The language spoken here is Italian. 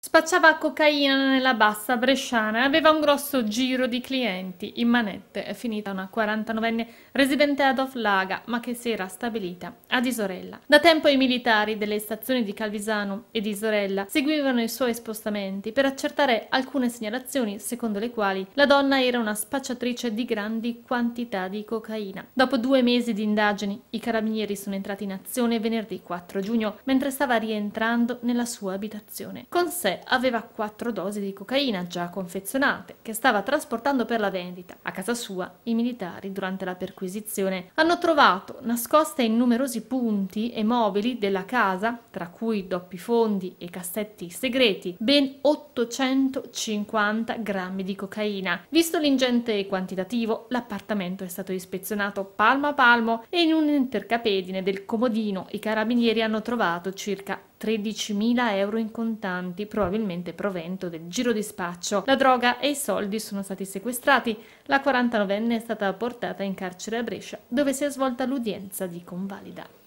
Spacciava cocaina nella bassa bresciana e aveva un grosso giro di clienti. In manette è finita una 49enne residente ad Offlaga, ma che si era stabilita ad Isorella. Da tempo i militari delle stazioni di Calvisano ed Isorella seguivano i suoi spostamenti per accertare alcune segnalazioni secondo le quali la donna era una spacciatrice di grandi quantità di cocaina. Dopo due mesi di indagini, i carabinieri sono entrati in azione venerdì 4 giugno mentre stava rientrando nella sua abitazione. Con sé sé aveva quattro dosi di cocaina già confezionate, che stava trasportando per la vendita. A casa sua i militari, durante la perquisizione, hanno trovato, nascoste in numerosi punti e mobili della casa, tra cui doppi fondi e cassetti segreti, ben 850 grammi di cocaina. Visto l'ingente quantitativo, l'appartamento è stato ispezionato palmo a palmo e in un intercapedine del comodino i carabinieri hanno trovato circa 13.000 euro in contanti, probabilmente provento del giro di spaccio. La droga e i soldi sono stati sequestrati. La 49enne è stata portata in carcere a Brescia, dove si è svolta l'udienza di convalida.